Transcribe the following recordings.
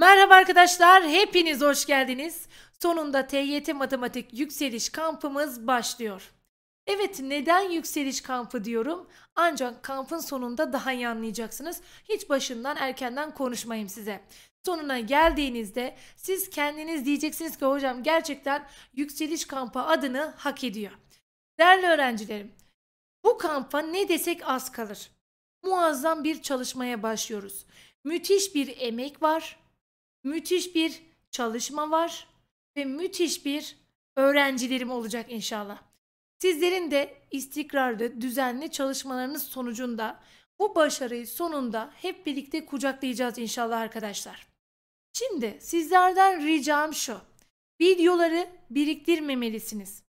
Merhaba arkadaşlar, hepiniz hoş geldiniz. Sonunda TYT Matematik Yükseliş Kampımız başlıyor. Evet, neden yükseliş kampı diyorum? Ancak kampın sonunda daha iyi anlayacaksınız. Hiç başından erkenden konuşmayayım size. Sonuna geldiğinizde siz kendiniz diyeceksiniz ki hocam gerçekten yükseliş kampı adını hak ediyor. Değerli öğrencilerim, bu kampa ne desek az kalır. Muazzam bir çalışmaya başlıyoruz. Müthiş bir emek var müthiş bir çalışma var ve müthiş bir öğrencilerim olacak inşallah. Sizlerin de istikrarlı, düzenli çalışmalarınız sonucunda bu başarıyı sonunda hep birlikte kucaklayacağız inşallah arkadaşlar. Şimdi sizlerden ricam şu. Videoları biriktirmemelisiniz.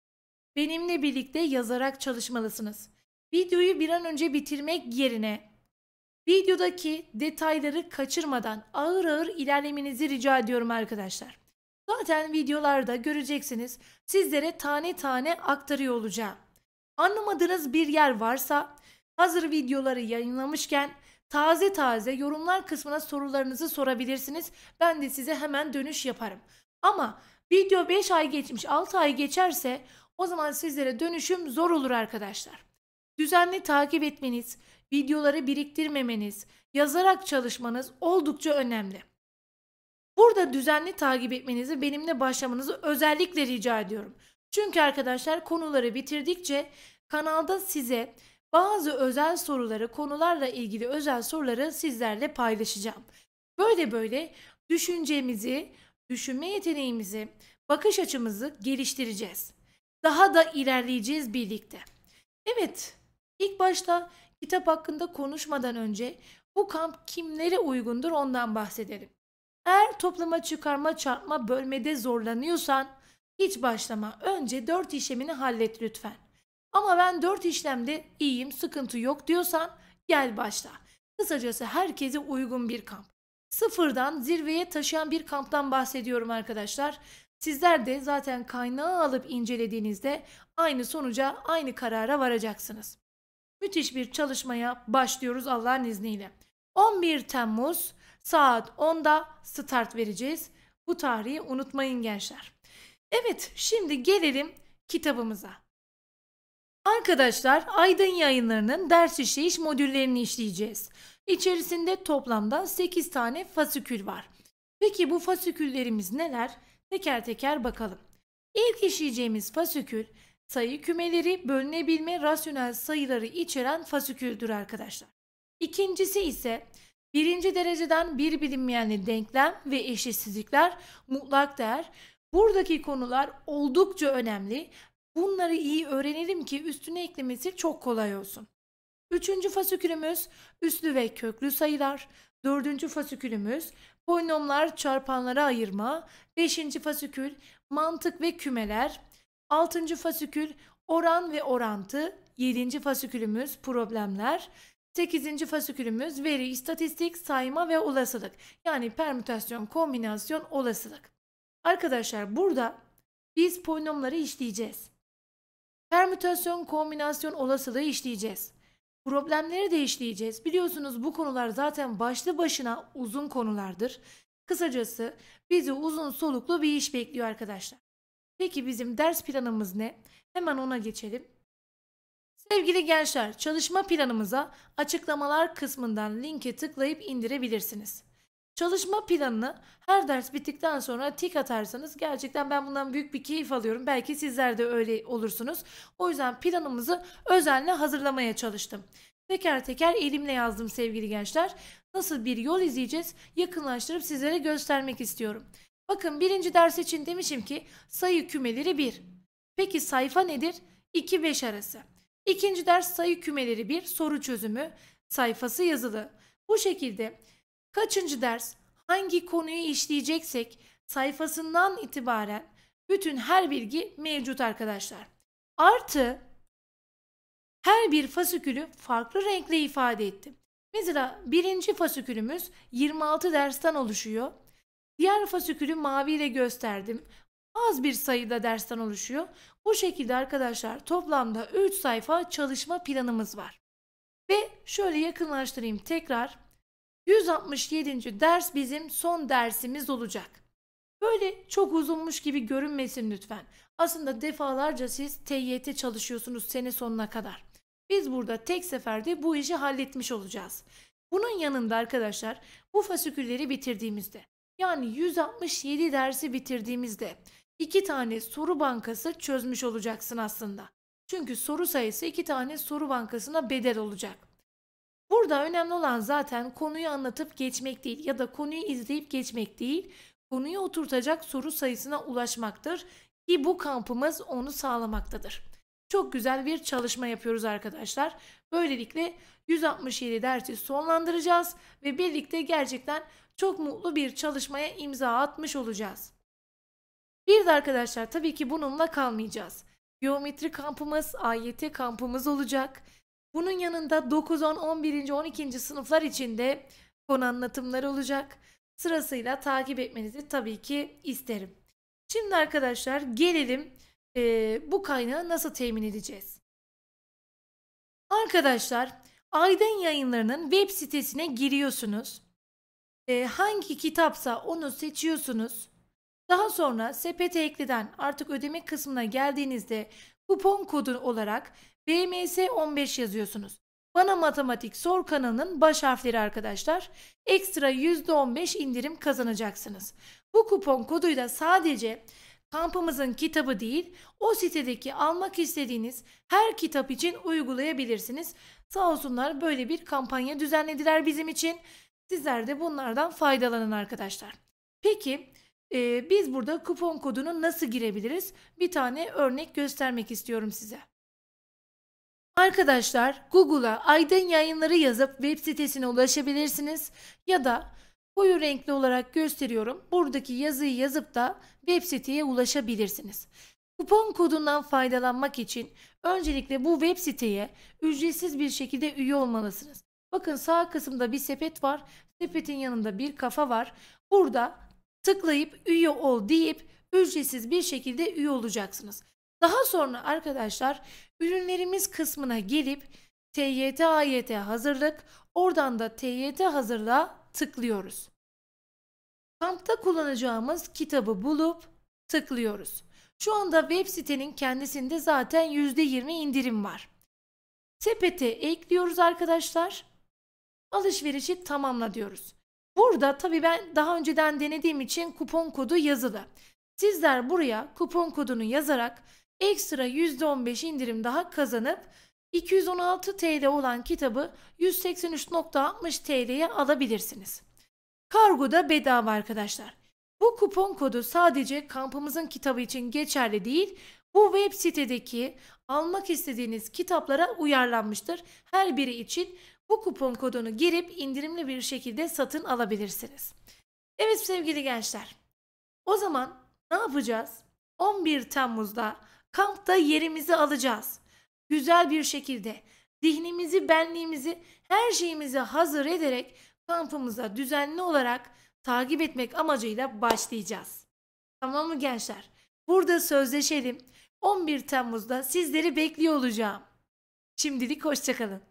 Benimle birlikte yazarak çalışmalısınız. Videoyu bir an önce bitirmek yerine Videodaki detayları kaçırmadan ağır ağır ilerlemenizi rica ediyorum arkadaşlar. Zaten videolarda göreceksiniz sizlere tane tane aktarıyor olacağım. Anlamadığınız bir yer varsa hazır videoları yayınlamışken taze taze yorumlar kısmına sorularınızı sorabilirsiniz. Ben de size hemen dönüş yaparım. Ama video 5 ay geçmiş 6 ay geçerse o zaman sizlere dönüşüm zor olur arkadaşlar. Düzenli takip etmeniz, videoları biriktirmemeniz, yazarak çalışmanız oldukça önemli. Burada düzenli takip etmenizi, benimle başlamanızı özellikle rica ediyorum. Çünkü arkadaşlar konuları bitirdikçe kanalda size bazı özel soruları, konularla ilgili özel soruları sizlerle paylaşacağım. Böyle böyle düşüncemizi, düşünme yeteneğimizi, bakış açımızı geliştireceğiz. Daha da ilerleyeceğiz birlikte. Evet, ilk başta Kitap hakkında konuşmadan önce bu kamp kimlere uygundur ondan bahsedelim. Eğer toplama, çıkarma, çarpma, bölmede zorlanıyorsan hiç başlama. Önce 4 işlemini hallet lütfen. Ama ben 4 işlemde iyiyim, sıkıntı yok diyorsan gel başla. Kısacası herkese uygun bir kamp. Sıfırdan zirveye taşıyan bir kamptan bahsediyorum arkadaşlar. Sizler de zaten kaynağı alıp incelediğinizde aynı sonuca, aynı karara varacaksınız müthiş bir çalışmaya başlıyoruz Allah'ın izniyle. 11 Temmuz saat 10'da start vereceğiz. Bu tarihi unutmayın gençler. Evet şimdi gelelim kitabımıza. Arkadaşlar Aydın Yayınları'nın ders işleyiş modüllerini işleyeceğiz. İçerisinde toplamda 8 tane fasikül var. Peki bu fasiküllerimiz neler? Teker teker bakalım. İlk işleyeceğimiz fasikül Sayı kümeleri bölünebilme rasyonel sayıları içeren fasiküldür arkadaşlar. İkincisi ise birinci dereceden bir bilinmeyenli denklem ve eşitsizlikler mutlak değer. Buradaki konular oldukça önemli. Bunları iyi öğrenelim ki üstüne eklemesi çok kolay olsun. Üçüncü fasikülümüz üslü ve köklü sayılar. Dördüncü fasikülümüz polinomlar çarpanlara ayırma. Beşinci fasikül mantık ve kümeler. 6. fasikül oran ve orantı. 7. fasikülümüz problemler. 8. fasikülümüz veri, istatistik, sayma ve olasılık. Yani permütasyon, kombinasyon, olasılık. Arkadaşlar burada biz polinomları işleyeceğiz. Permütasyon, kombinasyon, olasılığı işleyeceğiz. Problemleri de işleyeceğiz. Biliyorsunuz bu konular zaten başlı başına uzun konulardır. Kısacası bizi uzun soluklu bir iş bekliyor arkadaşlar. Peki bizim ders planımız ne? Hemen ona geçelim. Sevgili gençler, çalışma planımıza açıklamalar kısmından linke tıklayıp indirebilirsiniz. Çalışma planını her ders bittikten sonra tik atarsanız gerçekten ben bundan büyük bir keyif alıyorum. Belki sizler de öyle olursunuz. O yüzden planımızı özenle hazırlamaya çalıştım. Teker teker elimle yazdım sevgili gençler. Nasıl bir yol izleyeceğiz yakınlaştırıp sizlere göstermek istiyorum. Bakın birinci ders için demişim ki sayı kümeleri 1. Peki sayfa nedir? 2-5 arası. İkinci ders sayı kümeleri 1 soru çözümü sayfası yazılı. Bu şekilde kaçıncı ders hangi konuyu işleyeceksek sayfasından itibaren bütün her bilgi mevcut arkadaşlar. Artı her bir fasikülü farklı renkle ifade ettim. Mesela birinci fasikülümüz 26 dersten oluşuyor. Diğer fasikülü maviyle gösterdim. Az bir sayıda dersten oluşuyor. Bu şekilde arkadaşlar toplamda 3 sayfa çalışma planımız var. Ve şöyle yakınlaştırayım tekrar. 167. ders bizim son dersimiz olacak. Böyle çok uzunmuş gibi görünmesin lütfen. Aslında defalarca siz TYT çalışıyorsunuz sene sonuna kadar. Biz burada tek seferde bu işi halletmiş olacağız. Bunun yanında arkadaşlar bu fasikülleri bitirdiğimizde yani 167 dersi bitirdiğimizde iki tane soru bankası çözmüş olacaksın aslında. Çünkü soru sayısı iki tane soru bankasına bedel olacak. Burada önemli olan zaten konuyu anlatıp geçmek değil ya da konuyu izleyip geçmek değil, konuyu oturtacak soru sayısına ulaşmaktır ki bu kampımız onu sağlamaktadır çok güzel bir çalışma yapıyoruz arkadaşlar. Böylelikle 167 dersi sonlandıracağız ve birlikte gerçekten çok mutlu bir çalışmaya imza atmış olacağız. Bir de arkadaşlar tabii ki bununla kalmayacağız. Geometri kampımız, AYT kampımız olacak. Bunun yanında 9, 10, 11. 12. sınıflar içinde konu anlatımları olacak. Sırasıyla takip etmenizi tabii ki isterim. Şimdi arkadaşlar gelelim e, bu kaynağı nasıl temin edeceğiz? Arkadaşlar Aydın Yayınları'nın web sitesine giriyorsunuz. E, hangi kitapsa onu seçiyorsunuz. Daha sonra sepete ekleden artık ödeme kısmına geldiğinizde kupon kodu olarak BMS15 yazıyorsunuz. Bana Matematik Sor kanalının baş harfleri arkadaşlar. Ekstra %15 indirim kazanacaksınız. Bu kupon koduyla sadece kampımızın kitabı değil, o sitedeki almak istediğiniz her kitap için uygulayabilirsiniz. Sağ olsunlar böyle bir kampanya düzenlediler bizim için. Sizler de bunlardan faydalanın arkadaşlar. Peki e, biz burada kupon kodunu nasıl girebiliriz? Bir tane örnek göstermek istiyorum size. Arkadaşlar Google'a Aydın Yayınları yazıp web sitesine ulaşabilirsiniz ya da Koyu renkli olarak gösteriyorum. Buradaki yazıyı yazıp da web siteye ulaşabilirsiniz. Kupon kodundan faydalanmak için öncelikle bu web siteye ücretsiz bir şekilde üye olmalısınız. Bakın sağ kısımda bir sepet var. Sepetin yanında bir kafa var. Burada tıklayıp üye ol deyip ücretsiz bir şekilde üye olacaksınız. Daha sonra arkadaşlar ürünlerimiz kısmına gelip TYT AYT hazırlık oradan da TYT hazırla tıklıyoruz. Kampta kullanacağımız kitabı bulup tıklıyoruz. Şu anda web sitenin kendisinde zaten %20 indirim var. Sepete ekliyoruz arkadaşlar. Alışverişi tamamla diyoruz. Burada tabi ben daha önceden denediğim için kupon kodu yazılı. Sizler buraya kupon kodunu yazarak ekstra %15 indirim daha kazanıp 216 TL olan kitabı 183.60 TL'ye alabilirsiniz. Kargo da bedava arkadaşlar. Bu kupon kodu sadece kampımızın kitabı için geçerli değil, bu web sitedeki almak istediğiniz kitaplara uyarlanmıştır. Her biri için bu kupon kodunu girip indirimli bir şekilde satın alabilirsiniz. Evet sevgili gençler. O zaman ne yapacağız? 11 Temmuz'da kampta yerimizi alacağız güzel bir şekilde zihnimizi, benliğimizi, her şeyimizi hazır ederek kampımıza düzenli olarak takip etmek amacıyla başlayacağız. Tamam mı gençler? Burada sözleşelim. 11 Temmuz'da sizleri bekliyor olacağım. Şimdilik hoşçakalın.